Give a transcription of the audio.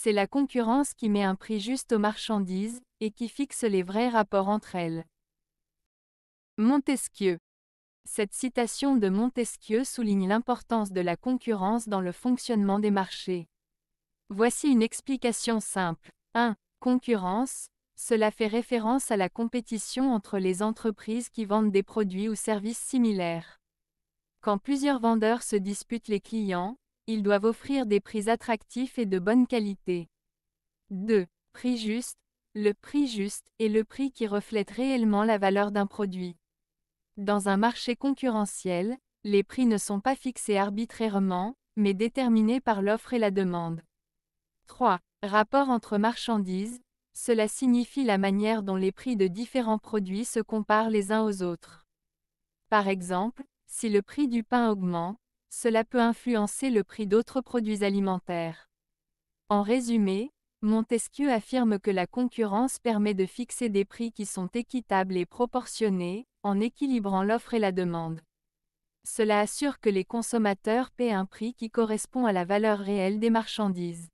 C'est la concurrence qui met un prix juste aux marchandises, et qui fixe les vrais rapports entre elles. Montesquieu Cette citation de Montesquieu souligne l'importance de la concurrence dans le fonctionnement des marchés. Voici une explication simple. 1. Concurrence, cela fait référence à la compétition entre les entreprises qui vendent des produits ou services similaires. Quand plusieurs vendeurs se disputent les clients, ils doivent offrir des prix attractifs et de bonne qualité. 2. Prix juste. Le prix juste est le prix qui reflète réellement la valeur d'un produit. Dans un marché concurrentiel, les prix ne sont pas fixés arbitrairement, mais déterminés par l'offre et la demande. 3. Rapport entre marchandises. Cela signifie la manière dont les prix de différents produits se comparent les uns aux autres. Par exemple, si le prix du pain augmente, cela peut influencer le prix d'autres produits alimentaires. En résumé, Montesquieu affirme que la concurrence permet de fixer des prix qui sont équitables et proportionnés, en équilibrant l'offre et la demande. Cela assure que les consommateurs paient un prix qui correspond à la valeur réelle des marchandises.